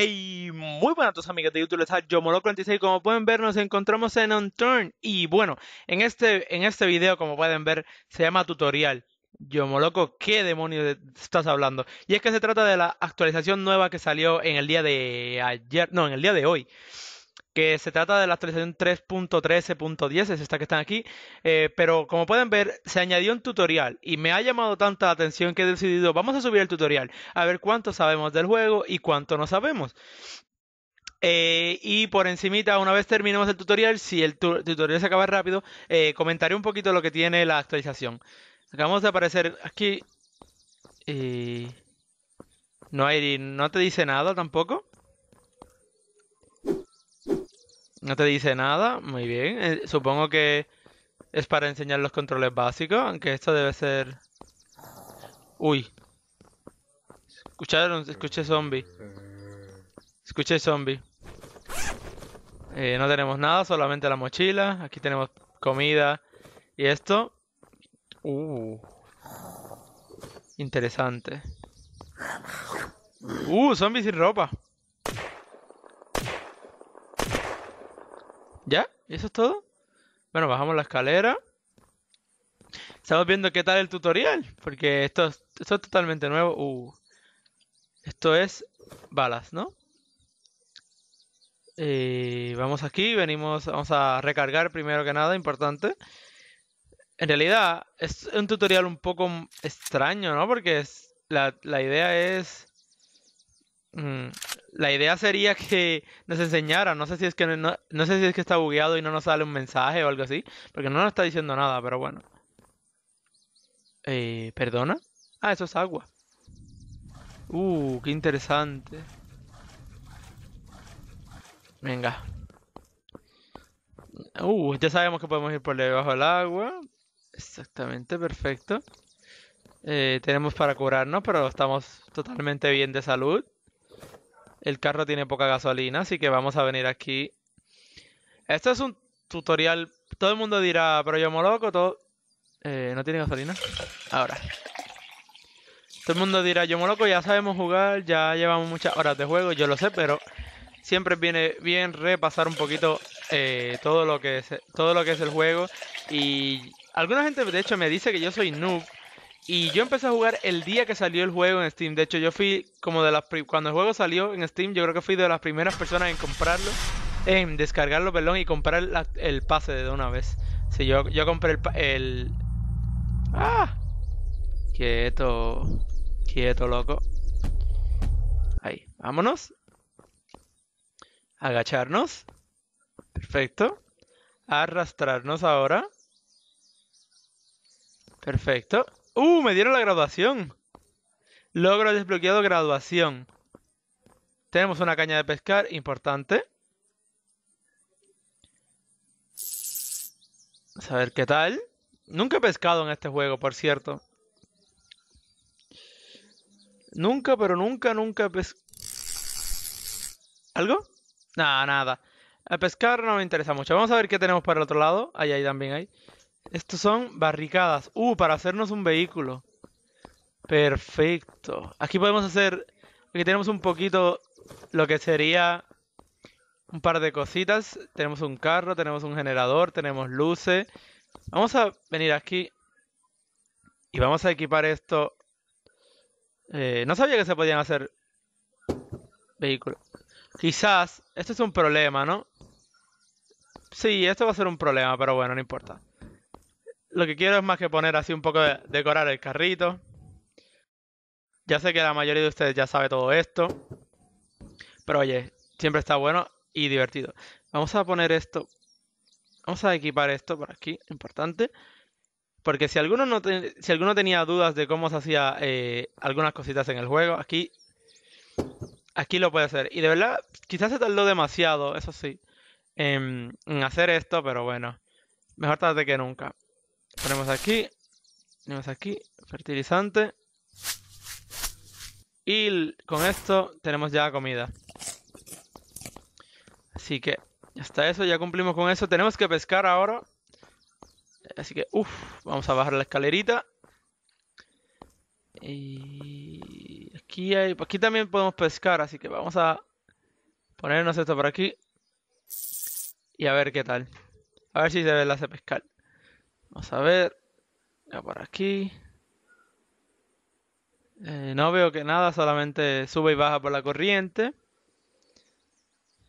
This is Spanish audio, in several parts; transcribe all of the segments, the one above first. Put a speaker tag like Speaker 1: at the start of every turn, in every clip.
Speaker 1: Hey, muy buenas a todos amigos de YouTube, les habla yomoloco 46 como pueden ver nos encontramos en Unturned, y bueno, en este, en este video como pueden ver se llama tutorial. Yomoloco, ¿qué demonios estás hablando? Y es que se trata de la actualización nueva que salió en el día de ayer, no, en el día de hoy que se trata de la actualización 3.13.10, es esta que están aquí, eh, pero como pueden ver, se añadió un tutorial y me ha llamado tanta atención que he decidido, vamos a subir el tutorial, a ver cuánto sabemos del juego y cuánto no sabemos. Eh, y por encimita, una vez terminemos el tutorial, si el tutorial se acaba rápido, eh, comentaré un poquito lo que tiene la actualización. Acabamos de aparecer aquí. Y... No, hay, no te dice nada tampoco. No te dice nada, muy bien. Eh, supongo que es para enseñar los controles básicos, aunque esto debe ser... Uy. Escucharon, escuché zombie. Escuché zombie. Eh, no tenemos nada, solamente la mochila. Aquí tenemos comida. Y esto... Uh. Interesante. Uh, zombie sin ropa. ¿Y eso es todo? Bueno, bajamos la escalera. Estamos viendo qué tal el tutorial, porque esto, es, totalmente nuevo. Uh, esto es balas, ¿no? y eh, vamos aquí, venimos, vamos a recargar primero que nada, importante. En realidad es un tutorial un poco extraño, ¿no? Porque es, la idea es Mm, la idea sería que nos enseñara. No sé si es que no, sé si es que está bugueado y no nos sale un mensaje o algo así. Porque no nos está diciendo nada, pero bueno. Eh, ¿Perdona? Ah, eso es agua. Uh, qué interesante. Venga. Uh, ya sabemos que podemos ir por debajo del agua. Exactamente, perfecto. Eh, tenemos para curarnos, pero estamos totalmente bien de salud. El carro tiene poca gasolina, así que vamos a venir aquí. Esto es un tutorial. Todo el mundo dirá, pero yo loco, todo. Eh, ¿No tiene gasolina? Ahora. Todo el mundo dirá, yo loco, ya sabemos jugar, ya llevamos muchas horas de juego, yo lo sé, pero siempre viene bien repasar un poquito eh, todo, lo que todo lo que es el juego. Y alguna gente, de hecho, me dice que yo soy noob, y yo empecé a jugar el día que salió el juego en Steam. De hecho, yo fui como de las... Cuando el juego salió en Steam, yo creo que fui de las primeras personas en comprarlo, en descargarlo, perdón, y comprar el pase de una vez. Sí, yo, yo compré el, el... ¡Ah! Quieto. Quieto, loco. Ahí. Vámonos. Agacharnos. Perfecto. Arrastrarnos ahora. Perfecto. ¡Uh! Me dieron la graduación. Logro desbloqueado graduación. Tenemos una caña de pescar importante. A ver qué tal. Nunca he pescado en este juego, por cierto. Nunca, pero nunca, nunca he pescado. ¿Algo? Nada, nada. A pescar no me interesa mucho. Vamos a ver qué tenemos para el otro lado. Ahí, ahí, también hay. Estos son barricadas. Uh, para hacernos un vehículo. Perfecto. Aquí podemos hacer... Aquí tenemos un poquito lo que sería un par de cositas. Tenemos un carro, tenemos un generador, tenemos luces. Vamos a venir aquí y vamos a equipar esto. Eh, no sabía que se podían hacer vehículos. Quizás, esto es un problema, ¿no? Sí, esto va a ser un problema, pero bueno, no importa. Lo que quiero es más que poner así un poco de decorar el carrito. Ya sé que la mayoría de ustedes ya sabe todo esto. Pero oye, siempre está bueno y divertido. Vamos a poner esto. Vamos a equipar esto por aquí, importante. Porque si alguno, no si alguno tenía dudas de cómo se hacía eh, algunas cositas en el juego, aquí, aquí lo puede hacer. Y de verdad, quizás se tardó demasiado, eso sí, en hacer esto, pero bueno, mejor tarde que nunca. Ponemos aquí. tenemos aquí. Fertilizante. Y con esto tenemos ya comida. Así que Hasta eso, ya cumplimos con eso. Tenemos que pescar ahora. Así que, uff, vamos a bajar la escalerita. Y aquí hay, aquí también podemos pescar, así que vamos a ponernos esto por aquí. Y a ver qué tal. A ver si se ve la hace pescar. Vamos a ver. Ya por aquí. Eh, no veo que nada, solamente sube y baja por la corriente.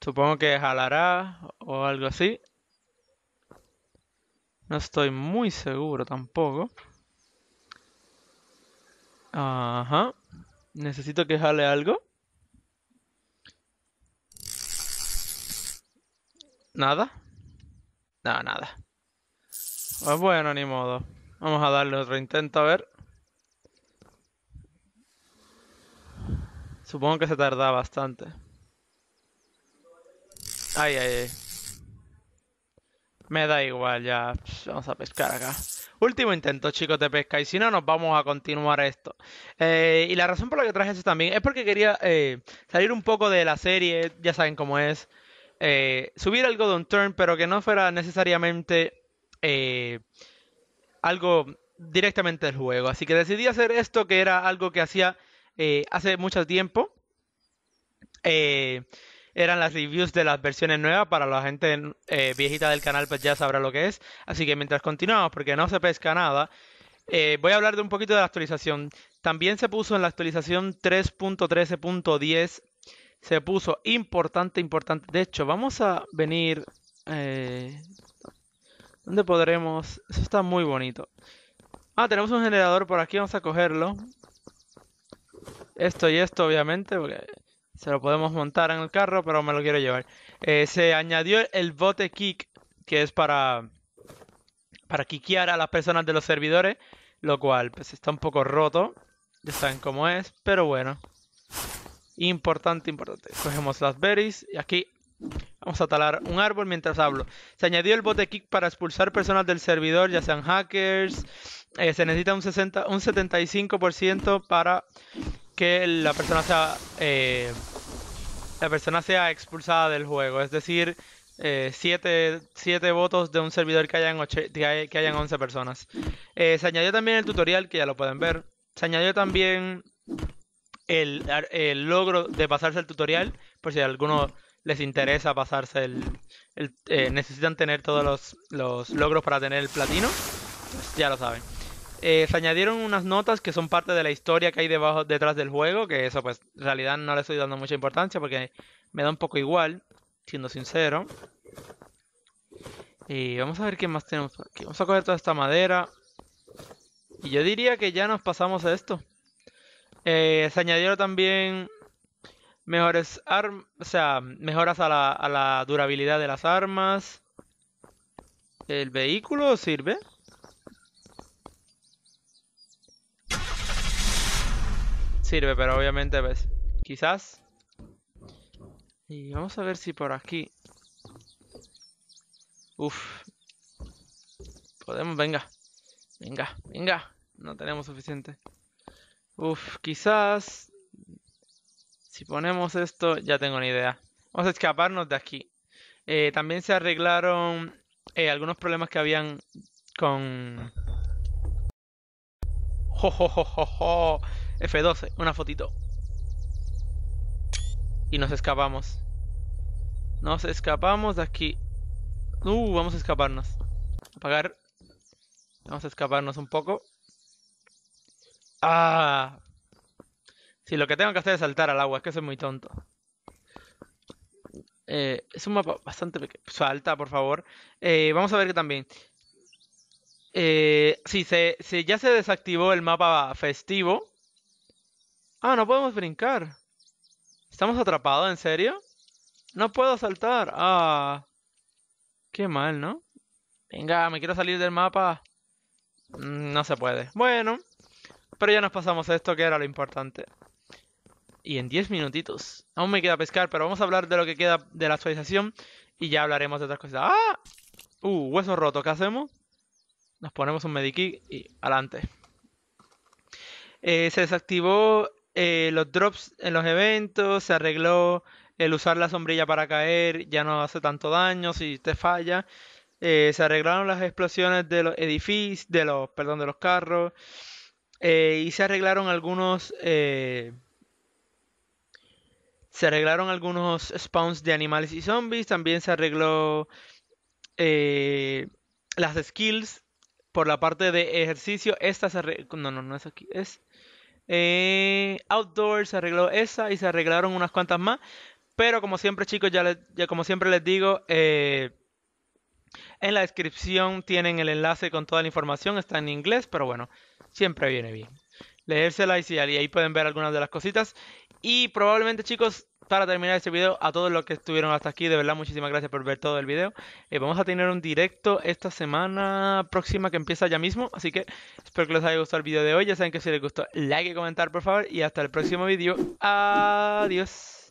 Speaker 1: Supongo que jalará o algo así. No estoy muy seguro tampoco. Ajá. Necesito que jale algo. Nada. No, nada. Pues bueno, ni modo. Vamos a darle otro intento, a ver. Supongo que se tarda bastante. Ay, ay, ay. Me da igual, ya. Vamos a pescar acá. Último intento, chicos, de pesca. Y si no, nos vamos a continuar esto. Eh, y la razón por la que traje eso también es porque quería eh, salir un poco de la serie. Ya saben cómo es. Eh, subir algo de un turn, pero que no fuera necesariamente eh, algo directamente del juego. Así que decidí hacer esto, que era algo que hacía eh, hace mucho tiempo. Eh, eran las reviews de las versiones nuevas. Para la gente viejita del canal, pues ya sabrá lo que es. Así que mientras continuamos, porque no se pesca nada, voy a hablar de un poquito de la actualización. También se puso en la actualización 3.13.10. Se puso importante, importante. De hecho, vamos a venir. ¿Dónde podremos...? Eso está muy bonito. Ah, tenemos un generador por aquí, vamos a cogerlo. Esto y esto, obviamente, porque se lo podemos montar en el carro, pero me lo quiero llevar. Eh, se añadió el bote kick, que es para... Para kickear a las personas de los servidores, lo cual pues está un poco roto. Ya saben cómo es, pero bueno. Importante, importante. Cogemos las berries y aquí Vamos a talar un árbol mientras hablo. Se añadió el bot kick para expulsar personas del servidor, ya sean hackers. Eh, se necesita un, 60, un 75% para que la persona sea eh, la persona sea expulsada del juego. Es decir, 7 eh, votos de un servidor que hayan, que, hayan 11 personas. se añadió también el tutorial, que ya lo pueden ver. Se añadió también el, el logro de pasarse el tutorial, por si alguno les interesa pasarse el... Eh, necesitan tener todos los, los, logros para tener el platino, pues ya lo saben. Eh, se añadieron unas notas que son parte de la historia que hay debajo, detrás del juego, que eso pues en realidad no le estoy dando mucha importancia porque me da un poco igual, siendo sincero. Y vamos a ver qué más tenemos aquí. Vamos a coger toda esta madera. Y yo diría que ya nos pasamos a esto. Eh, se añadieron también mejores armas, o sea, mejoras a la, a la durabilidad de las armas. ¿El vehículo sirve? Sirve, pero obviamente, ves pues, quizás. Y vamos a ver si por aquí... Uf. Podemos, venga. Venga, venga. No tenemos suficiente. Uf, quizás si ponemos esto, ya tengo una idea. Vamos a escaparnos de aquí. Eh, también se arreglaron eh, algunos problemas que habían con... F12, una fotito. Y nos escapamos. Nos escapamos de aquí. Uh, vamos a escaparnos. Apagar. Vamos a escaparnos un poco. Ah, si lo que tengo que hacer es saltar al agua, es que soy muy tonto. Eh, es un mapa bastante pequeño. Salta, por favor. Eh, vamos a ver que también. si eh, sí, se, ya se desactivó el mapa festivo. Ah, no podemos brincar. ¿Estamos atrapados? ¿En serio? No puedo saltar. Ah. Qué mal, ¿no? Venga, me quiero salir del mapa. Mm, no se puede. Bueno. Pero ya nos pasamos esto, que era lo importante y en 10 minutitos. Aún me queda pescar, pero vamos a hablar de lo que queda de la actualización y ya hablaremos de otras cosas. ¡Ah! Uh, hueso roto, ¿qué hacemos? Nos ponemos un medikit y adelante. Eh, se desactivó eh, los drops en los eventos, se arregló el usar la sombrilla para caer, ya no hace tanto daño si te falla. Eh, se arreglaron las explosiones de los edificios, de los, perdón, de los carros. y se arreglaron algunos se arreglaron algunos spawns de animales y zombies. También se arregló eh, las skills por la parte de ejercicio. Esta se arregló. No, no, no es aquí. Es. Eh, outdoor se arregló esa y se arreglaron unas cuantas más. Pero como siempre, chicos, ya, como siempre les digo. Eh, en la descripción tienen el enlace con toda la información, está en inglés, pero bueno, siempre viene bien. Leérsela y, ahí pueden ver algunas de las cositas. Y probablemente, chicos, para terminar este video, a todos los que estuvieron hasta aquí, de verdad, muchísimas gracias por ver todo el video. Eh, vamos a tener un directo esta semana próxima que empieza ya mismo, así que espero que les haya gustado el video de hoy. Ya saben que si les gustó, like y comentar, por favor. Y hasta el próximo video. Adiós.